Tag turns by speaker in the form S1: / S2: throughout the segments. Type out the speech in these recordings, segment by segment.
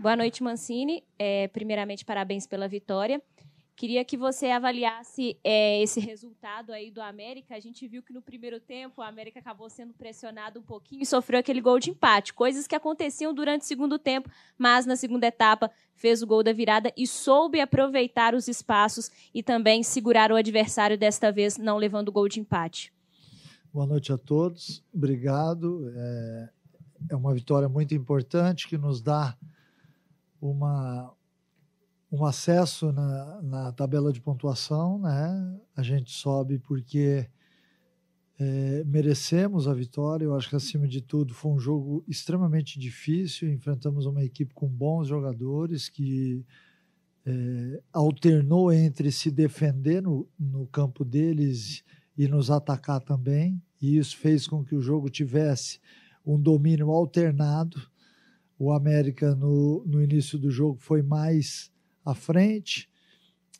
S1: Boa noite, Mancini. É, primeiramente, parabéns pela vitória. Queria que você avaliasse é, esse resultado aí do América. A gente viu que no primeiro tempo o América acabou sendo pressionado um pouquinho e sofreu aquele gol de empate, coisas que aconteciam durante o segundo tempo, mas na segunda etapa fez o gol da virada e soube aproveitar os espaços e também segurar o adversário desta vez, não levando o gol de empate.
S2: Boa noite a todos, obrigado. É, é uma vitória muito importante que nos dá uma, um acesso na, na tabela de pontuação, né? A gente sobe porque é, merecemos a vitória. Eu acho que, acima de tudo, foi um jogo extremamente difícil. Enfrentamos uma equipe com bons jogadores que é, alternou entre se defender no, no, campo deles e nos atacar também. E isso fez com que o jogo tivesse um domínio alternado. O América no, no início do jogo foi mais à frente,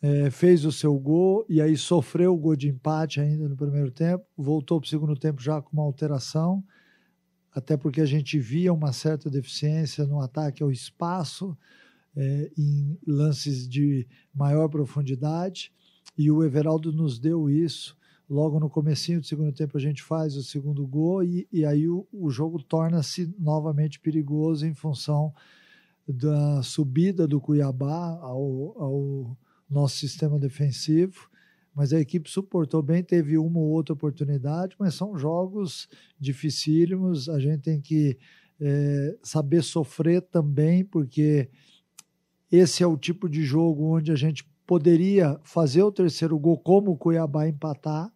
S2: é, fez o seu gol e aí sofreu o gol de empate ainda no primeiro tempo, voltou para o segundo tempo já com uma alteração, até porque a gente via uma certa deficiência no ataque ao espaço, é, em lances de maior profundidade, e o Everaldo nos deu isso logo no comecinho do segundo tempo a gente faz o segundo gol e, e aí o, o jogo torna-se novamente perigoso em função da subida do Cuiabá ao, ao, nosso sistema defensivo. Mas a equipe suportou bem, teve uma ou outra oportunidade, mas são jogos dificílimos. A gente tem que é, saber sofrer também, porque esse é o tipo de jogo onde a gente poderia fazer o terceiro gol como o Cuiabá empatar,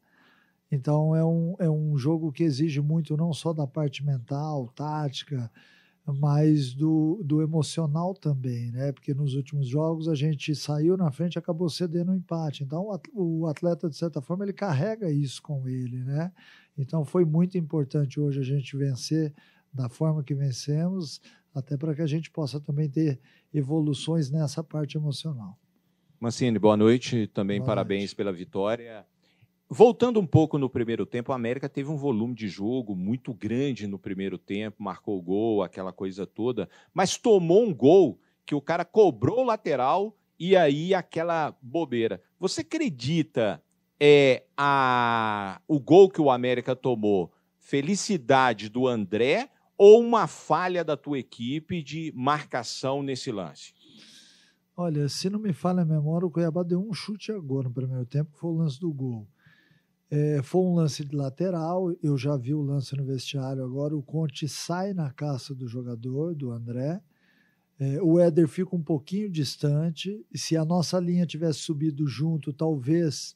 S2: então é um, é um jogo que exige muito não só da parte mental, tática, mas do, do emocional também, né? Porque nos últimos jogos a gente saiu na frente e acabou cedendo um empate. Então o atleta, de certa forma, ele carrega isso com ele, né? Então foi muito importante hoje a gente vencer da forma que vencemos, até para que a gente possa também ter evoluções nessa parte emocional.
S3: Mancini, boa noite. Também boa parabéns noite. pela vitória. Voltando um pouco no primeiro tempo, a América teve um volume de jogo muito grande no primeiro tempo, marcou gol, aquela coisa toda, mas tomou um gol que o cara cobrou o lateral e aí aquela bobeira. Você acredita é a o gol que o América tomou, felicidade do André ou uma falha da tua equipe de marcação nesse lance?
S2: Olha, se não me falha a memória, o Cuiabá deu um chute agora no primeiro tempo, que foi o lance do gol. É, foi um lance de lateral, eu já vi o lance no vestiário agora. O Conte sai na caça do jogador, do André. É, o Éder fica um pouquinho distante. Se a nossa linha tivesse subido junto, talvez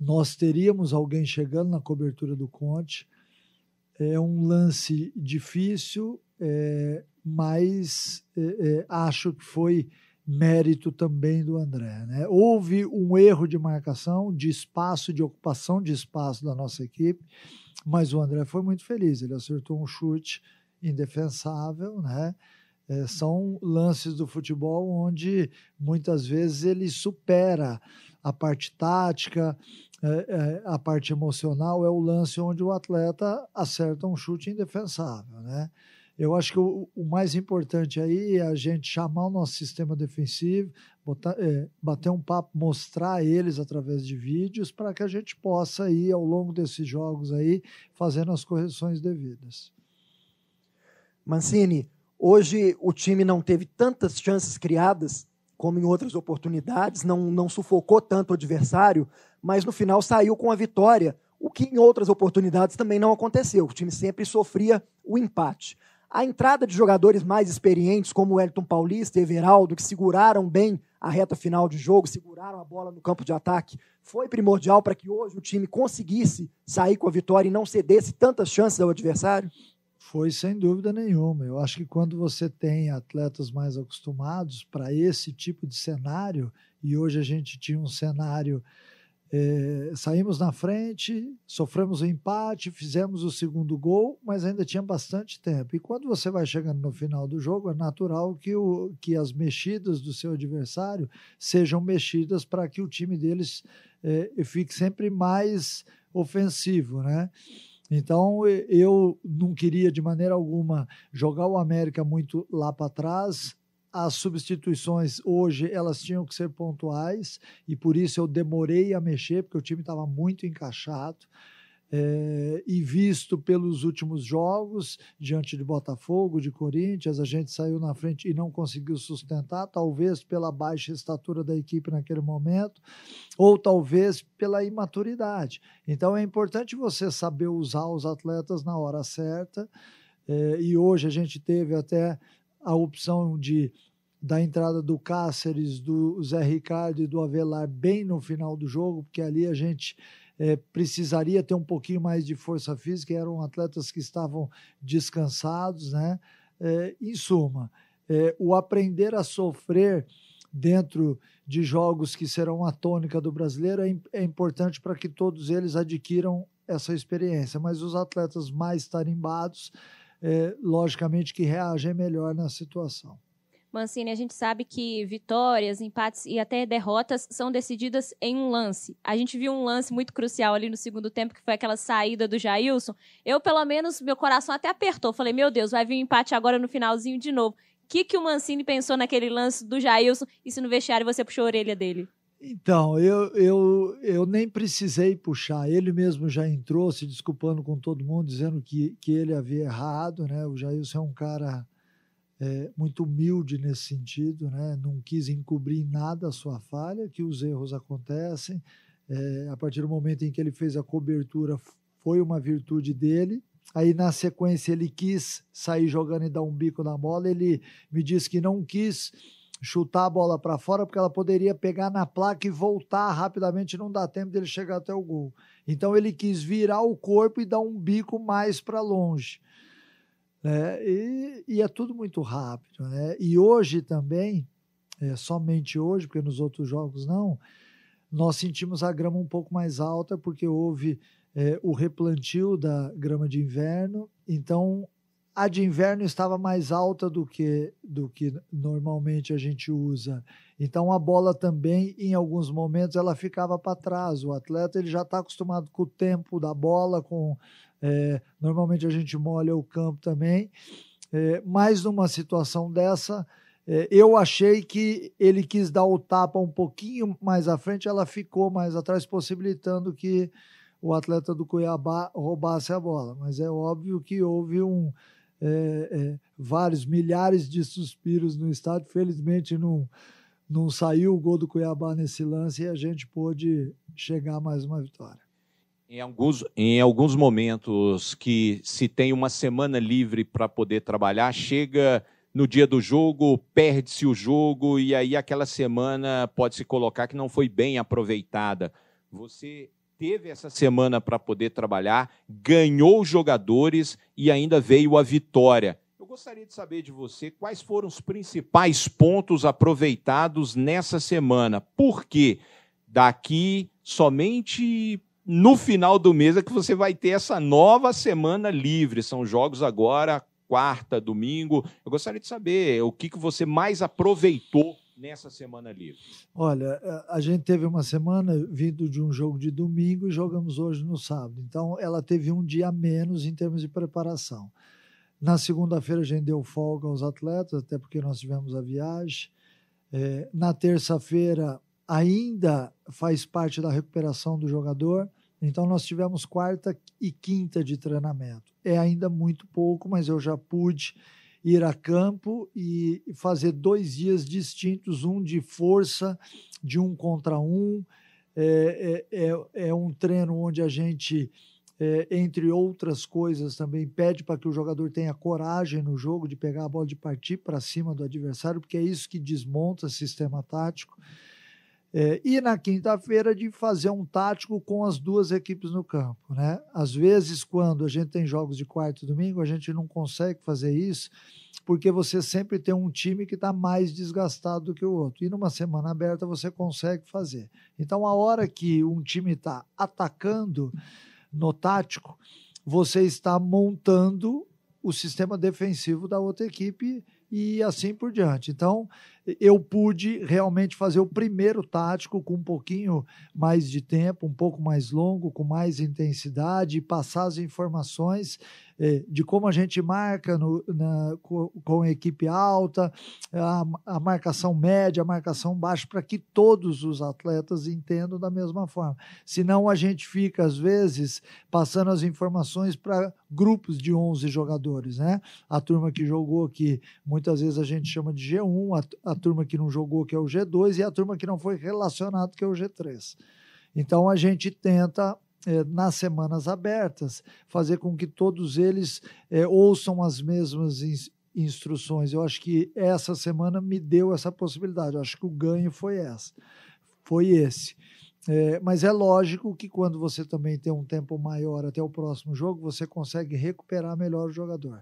S2: nós teríamos alguém chegando na cobertura do Conte. É um lance difícil, é, mas é, é, acho que foi mérito também do André. Né? Houve um erro de marcação, de espaço, de ocupação de espaço da nossa equipe, mas o André foi muito feliz. Ele acertou um chute indefensável, né? É, são lances do futebol onde muitas vezes ele supera a parte tática, é, é, a parte emocional. É o lance onde o atleta acerta um chute indefensável, né? Eu acho que o, o, mais importante aí é a gente chamar o nosso sistema defensivo, botar, é, bater um papo, mostrar eles através de vídeos para que a gente possa ir ao longo desses jogos aí fazendo as correções devidas. Mancini, hoje o time não teve tantas chances criadas como em outras oportunidades, não, não sufocou tanto o adversário, mas no final saiu com a vitória, o que em outras oportunidades também não aconteceu. O time sempre sofria o empate. A entrada de jogadores mais experientes, como o Elton Paulista e Everaldo, que seguraram bem a reta final de jogo, seguraram a bola no campo de ataque, foi primordial para que hoje o time conseguisse sair com a vitória e não cedesse tantas chances ao adversário? Foi sem dúvida nenhuma. Eu acho que quando você tem atletas mais acostumados para esse tipo de cenário, e hoje a gente tinha um cenário é, saímos na frente, sofremos o um empate, fizemos o segundo gol, mas ainda tinha bastante tempo. E quando você vai chegando no final do jogo, é natural que, o, que as mexidas do seu adversário sejam mexidas para que o time deles é, fique sempre mais ofensivo, né? Então eu não queria de maneira alguma jogar o América muito lá para trás, as substituições hoje elas tinham que ser pontuais e por isso eu demorei a mexer porque o time estava muito encaixado. É, e visto pelos últimos jogos, diante de Botafogo, de Corinthians, a gente saiu na frente e não conseguiu sustentar, talvez pela baixa estatura da equipe naquele momento, ou talvez pela imaturidade. Então é importante você saber usar os atletas na hora certa. É, e hoje a gente teve até a opção de da entrada do Cáceres, do Zé Ricardo e do Avelar bem no final do jogo, porque ali a gente é, precisaria ter um pouquinho mais de força física, eram atletas que estavam descansados, né? É, em suma, é, o aprender a sofrer dentro de jogos que serão a tônica do brasileiro é, é importante para que todos eles adquiram essa experiência, mas os atletas mais tarimbados é, logicamente, que reagem melhor na situação.
S1: Mancini, a gente sabe que vitórias, empates e até derrotas são decididas em um lance. A gente viu um lance muito crucial ali no segundo tempo, que foi aquela saída do Jailson. Eu, pelo menos, meu coração até apertou. Falei, meu Deus, vai vir um empate agora no finalzinho de novo. O que, que o Mancini pensou naquele lance do Jailson e se no vestiário você puxou a orelha dele?
S2: Então, eu, eu, eu nem precisei puxar. Ele mesmo já entrou se desculpando com todo mundo, dizendo que, que ele havia errado. Né? O Jailson é um cara é, muito humilde nesse sentido, né? não quis encobrir nada a sua falha, que os erros acontecem. É, a partir do momento em que ele fez a cobertura, foi uma virtude dele. Aí, na sequência, ele quis sair jogando e dar um bico na bola. Ele me disse que não quis chutar a bola para fora, porque ela poderia pegar na placa e voltar rapidamente, não dá tempo dele chegar até o gol. Então ele quis virar o corpo e dar um bico mais para longe. É, e, e, é tudo muito rápido. Né? E hoje também, é, somente hoje, porque nos outros jogos não, nós sentimos a grama um pouco mais alta, porque houve é, o replantio da grama de inverno, então a de inverno estava mais alta do que, do que normalmente a gente usa. Então a bola também, em alguns momentos, ela ficava para trás. O atleta ele já está acostumado com o tempo da bola, com é, normalmente a gente molha o campo também. É, mas numa situação dessa, é, eu achei que ele quis dar o tapa um pouquinho mais à frente, ela ficou mais atrás, possibilitando que o atleta do Cuiabá roubasse a bola. Mas é óbvio que houve um é, é, vários milhares de suspiros no estádio. Felizmente não, não saiu o gol do Cuiabá nesse lance e a gente pôde chegar a mais uma vitória.
S3: Em alguns, em alguns momentos que se tem uma semana livre para poder trabalhar, chega no dia do jogo, perde-se o jogo e aí aquela semana pode se colocar que não foi bem aproveitada. Você teve essa semana para poder trabalhar, ganhou jogadores e ainda veio a vitória. Eu gostaria de saber de você quais foram os principais pontos aproveitados nessa semana. Porque daqui somente no final do mês é que você vai ter essa nova semana livre. São jogos agora quarta, domingo. Eu gostaria de saber o que, que você mais aproveitou nessa semana livre?
S2: Olha, eh, a gente teve uma semana vindo de um jogo de domingo e jogamos hoje no sábado. Então, ela teve um dia menos em termos de preparação. Na segunda-feira, a gente deu folga aos atletas, até porque nós tivemos a viagem. É, na terça-feira, ainda faz parte da recuperação do jogador. Então, nós tivemos quarta e quinta de treinamento. É ainda muito pouco, mas eu já pude ir a campo e fazer dois dias distintos, um de força, de um contra um. É, é, é, é um treino onde a gente, é, entre outras coisas, também pede para que o jogador tenha coragem no jogo de pegar a bola, de partir para cima do adversário, porque é isso que desmonta o sistema tático. É, e na quinta-feira de fazer um tático com as duas equipes no campo. Né? Às vezes, quando a gente tem jogos de quarto e domingo, a gente não consegue fazer isso, porque você sempre tem um time que está mais desgastado do que o outro. E numa semana aberta você consegue fazer. Então, a hora que um time está atacando no tático, você está montando o sistema defensivo da outra equipe e assim por diante. Então, eu pude realmente fazer o primeiro tático com um pouquinho mais de tempo, um pouco mais longo, com mais intensidade, e passar as informações eh, de como a gente marca no, na, com, com equipe alta, a, a, marcação média, a marcação baixa, para que todos os atletas entendam da mesma forma. Senão a gente fica, às vezes, passando as informações para grupos de 11 jogadores, né? A turma que jogou, aqui, muitas vezes a gente chama de G1, a, a turma que não jogou, que é o G2, e a turma que não foi relacionada, que é o G3. Então, a gente tenta é, nas semanas abertas, fazer com que todos eles é, ouçam as mesmas instruções. Eu acho que essa semana me deu essa possibilidade. Eu acho que o ganho foi essa, foi esse. É, mas é lógico que quando você também tem um tempo maior até o próximo jogo, você consegue recuperar melhor o jogador.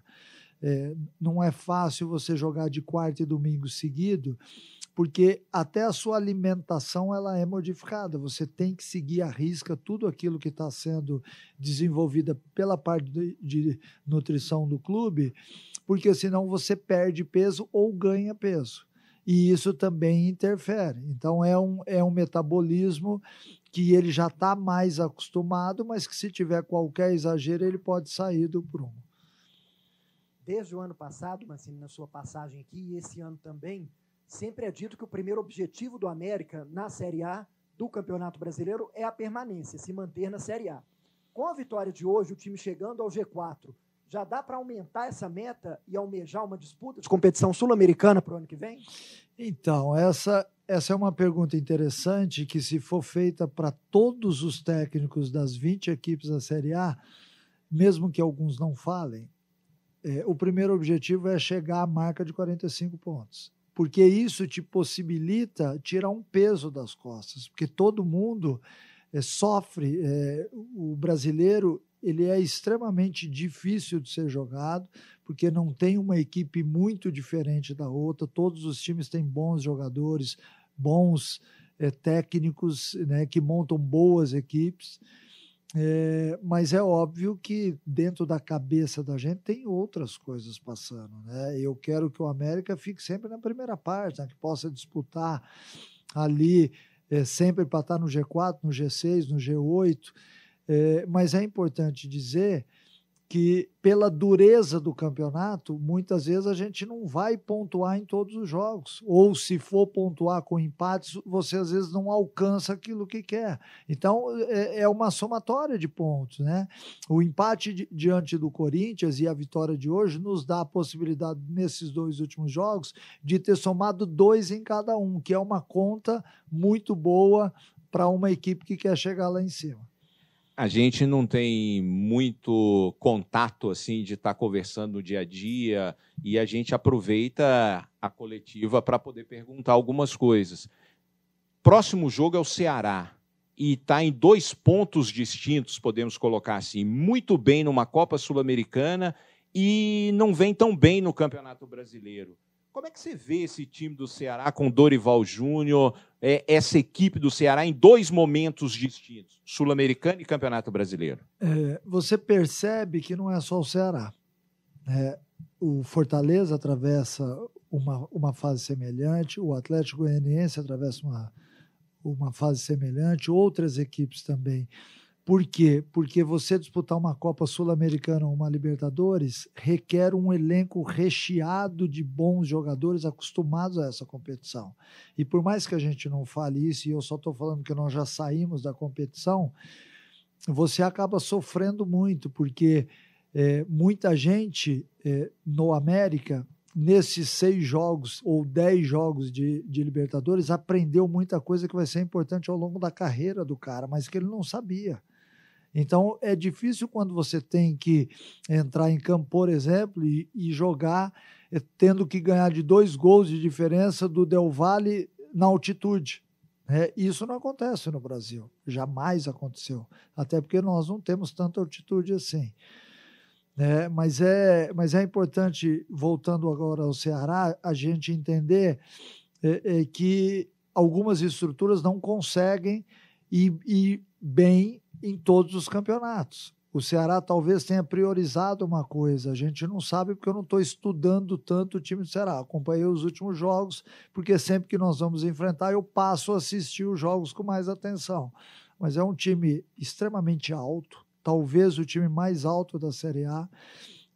S2: É, não é fácil você jogar de quarta e domingo seguido, porque até a sua alimentação ela é modificada. Você tem que seguir à risca tudo aquilo que está sendo desenvolvida pela parte de, de nutrição do clube, porque senão você perde peso ou ganha peso e isso também interfere. Então é um, é um metabolismo que ele já está mais acostumado, mas que se tiver qualquer exagero ele pode sair do prumo desde o ano passado, mas assim, na sua passagem aqui, e esse ano também, sempre é dito que o primeiro objetivo do América na Série A do Campeonato Brasileiro é a permanência, se manter na Série A. Com a vitória de hoje, o time chegando ao G4, já dá para aumentar essa meta e almejar uma disputa de competição sul-americana para o ano que vem? Então, essa, essa é uma pergunta interessante que, se for feita para todos os técnicos das 20 equipes da Série A, mesmo que alguns não falem, é, o primeiro objetivo é chegar à marca de 45 pontos, porque isso te possibilita tirar um peso das costas, porque todo mundo é, sofre. É, o brasileiro ele é extremamente difícil de ser jogado, porque não tem uma equipe muito diferente da outra. Todos os times têm bons jogadores, bons é, técnicos, né, que montam boas equipes. É, mas é óbvio que dentro da cabeça da gente tem outras coisas passando. Né? Eu quero que o América fique sempre na primeira página, né? que possa disputar ali é, sempre para estar no G4, no G6, no G8. É, eh, mas é importante dizer que, pela dureza do campeonato, muitas vezes a gente não vai pontuar em todos os jogos. Ou se for pontuar com empates, você às vezes não alcança aquilo que quer. Então, é, é uma somatória de pontos. Né? O empate diante do Corinthians e a vitória de hoje nos dá a possibilidade, nesses dois últimos jogos, de ter somado dois em cada um, que é uma conta muito boa para uma equipe que quer chegar lá em cima
S3: a gente não tem muito contato assim de estar tá conversando no dia a dia e a gente aproveita a coletiva para poder perguntar algumas coisas. Próximo jogo é o Ceará e está em dois pontos distintos, podemos colocar assim, muito bem numa Copa Sul-Americana e não vem tão bem no Campeonato Brasileiro. Como é que você vê esse time do Ceará com Dorival Júnior, é, essa equipe do Ceará em dois momentos distintos, Sul-Americano e Campeonato Brasileiro? É,
S2: você percebe que não é só o Ceará. É, o Fortaleza atravessa uma, uma fase semelhante, o Atlético Goianiense atravessa uma, uma fase semelhante, outras equipes também. Por quê? Porque você disputar uma Copa Sul-Americana ou uma Libertadores requer um elenco recheado de bons jogadores acostumados a essa competição. E por mais que a gente não fale isso, e eu só estou falando que nós já saímos da competição, você acaba sofrendo muito, porque é, muita gente é, no América nesses seis jogos ou dez jogos de, de, Libertadores, aprendeu muita coisa que vai ser importante ao longo da carreira do cara, mas que ele não sabia. Então é difícil quando você tem que entrar em campo, por exemplo, e, e jogar é, tendo que ganhar de dois gols de diferença do Del Valle na altitude. É, isso não acontece no Brasil, jamais aconteceu, até porque nós não temos tanta altitude assim. É, mas, é, mas é importante, voltando agora ao Ceará, a gente entender é, é que algumas estruturas não conseguem ir, ir bem em todos os campeonatos. O Ceará talvez tenha priorizado uma coisa, a gente não sabe porque eu não estou estudando tanto o time do Ceará. Acompanhei os últimos jogos, porque sempre que nós vamos enfrentar, eu passo a assistir os jogos com mais atenção. Mas é um time extremamente alto, talvez o time mais alto da Série A,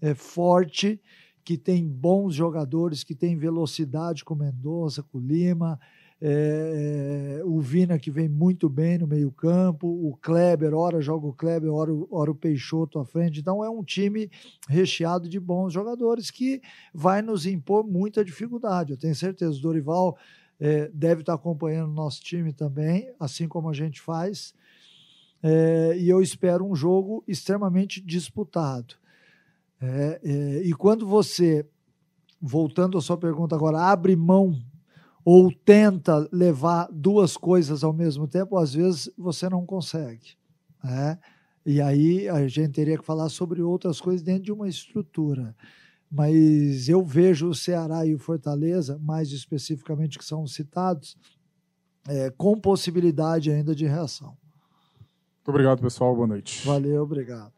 S2: é forte, que tem bons jogadores, que tem velocidade com Mendonça, com Lima, é, é, o Vina, que vem muito bem no meio-campo, o Kleber, ora joga o Kleber, ora, ora o Peixoto à frente. Então é um time recheado de bons jogadores que vai nos impor muita dificuldade. Eu tenho certeza, o Dorival é, deve estar acompanhando o nosso time também, assim como a gente faz. É, e eu espero um jogo extremamente disputado. É, é, e quando você, voltando à sua pergunta agora, abre mão ou tenta levar duas coisas ao mesmo tempo, às vezes você não consegue. Né? E aí a gente teria que falar sobre outras coisas dentro de uma estrutura. Mas eu vejo o Ceará e o Fortaleza, mais especificamente que são citados, é, com possibilidade ainda de reação.
S3: Muito obrigado, pessoal. Boa noite.
S2: Valeu, obrigado.